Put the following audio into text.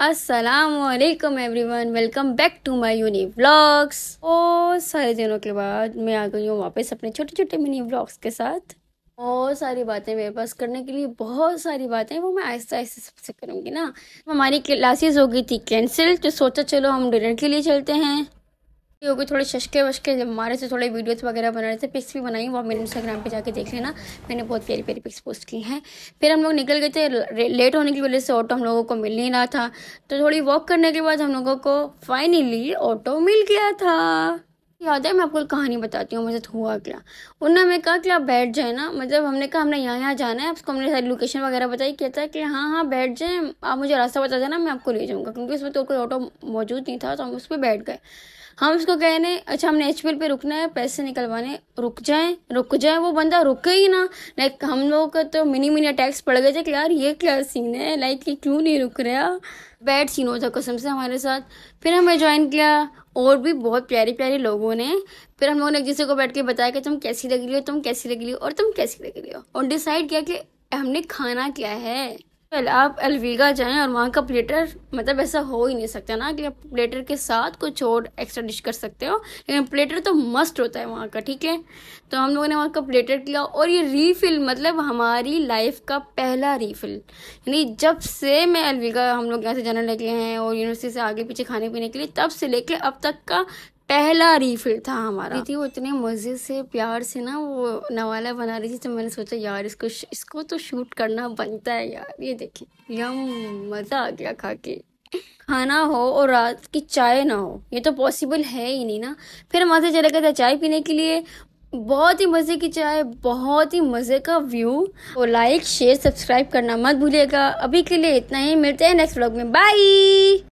Aslam everyone welcome back to my uni vlogs ओ सारे दिनों के बाद मैं आ गई हूँ वापस अपने छोटे छोटे मिनी व्लॉग्स के साथ बहुत सारी बातें मेरे पास करने के लिए बहुत सारी बातें वो मैं आहिस्ता आहिस्ता सबसे करूँगी ना हमारी क्लासेस हो गई थी कैंसिल तो सोचा चलो हम डिनर के लिए चलते हैं हो गई थोड़े शशके वशके जब हमारे से थोड़े वीडियोस वगैरह बना रहे थे पिक्स भी बनाई वो आप मेरे इंस्टाग्राम पे जाके देख लेना मैंने बहुत प्यारी प्यारी पिक्स पोस्ट की हैं फिर हम लोग निकल गए थे लेट होने की वजह से ऑटो हम लोगों को मिल नहीं रहा था तो थोड़ी वॉक करने के बाद हम लोगों को फाइनली ऑटो मिल गया था याद है मैं आपको कहानी बताती हूँ मुझे हुआ क्या उन्होंने हमें कहा कि आप बैठ जाए ना मतलब हमने कहा हमने यहाँ यहाँ जाना है आपको हमने सारी लोकेशन वगैरह बताई कहता है कि हाँ हाँ बैठ जाए आप मुझे रास्ता बता देना मैं आपको ले जाऊँगा क्योंकि उसमें तो कोई ऑटो मौजूद नहीं था तो हम उस पर बैठ गए हम उसको कह हैं अच्छा हमने एच पे रुकना है पैसे निकलवाने रुक जाए रुक जाए वो बंदा रुके ही ना लाइक हम लोगों का तो मिनी मिनी अटैक्स पड़ गए थे कि यार ये क्या सीन है लाइक ये क्यों नहीं रुक रहा बैड सीन हो था कसम से हमारे साथ फिर हमें ज्वाइन किया और भी बहुत प्यारे प्यारे लोगों ने फिर हम लोगों ने एक दूसरे को बैठ के बताया कि तुम कैसी लग रही हो तुम कैसी लग रही हो और तुम कैसी लग रही हो और डिसाइड किया कि हमने खाना क्या है आप अलविगा जाएं और वहाँ का प्लेटर मतलब ऐसा हो ही नहीं सकता ना कि आप प्लेटर के साथ कुछ और एक्स्ट्रा डिश कर सकते हो लेकिन प्लेटर तो मस्ट होता है वहाँ का ठीक है तो हम लोगों ने वहाँ का प्लेटर किया और ये रीफिल मतलब हमारी लाइफ का पहला रीफिल यानी जब से मैं अलविगा हम लोग यहाँ से जाने लगे हैं और यूनिवर्सिटी से आगे पीछे खाने पीने के लिए तब से लेके अब तक का पहला रीफिल था हमारा थी वो इतने मज़े से प्यार से ना वो नवाला बना रही थी तो मैंने सोचा यार इसको इसको तो शूट करना बनता है यार ये देखिए यम मज़ा आ गया खा के खाना हो और रात की चाय ना हो ये तो पॉसिबल है ही नहीं ना फिर हम वहाँ चले गए थे चाय पीने के लिए बहुत ही मज़े की चाय बहुत ही मज़े का व्यू और लाइक शेयर सब्सक्राइब करना मत भूलिएगा अभी के लिए इतना ही मिलते हैं नेक्स्ट व्लॉग में बाय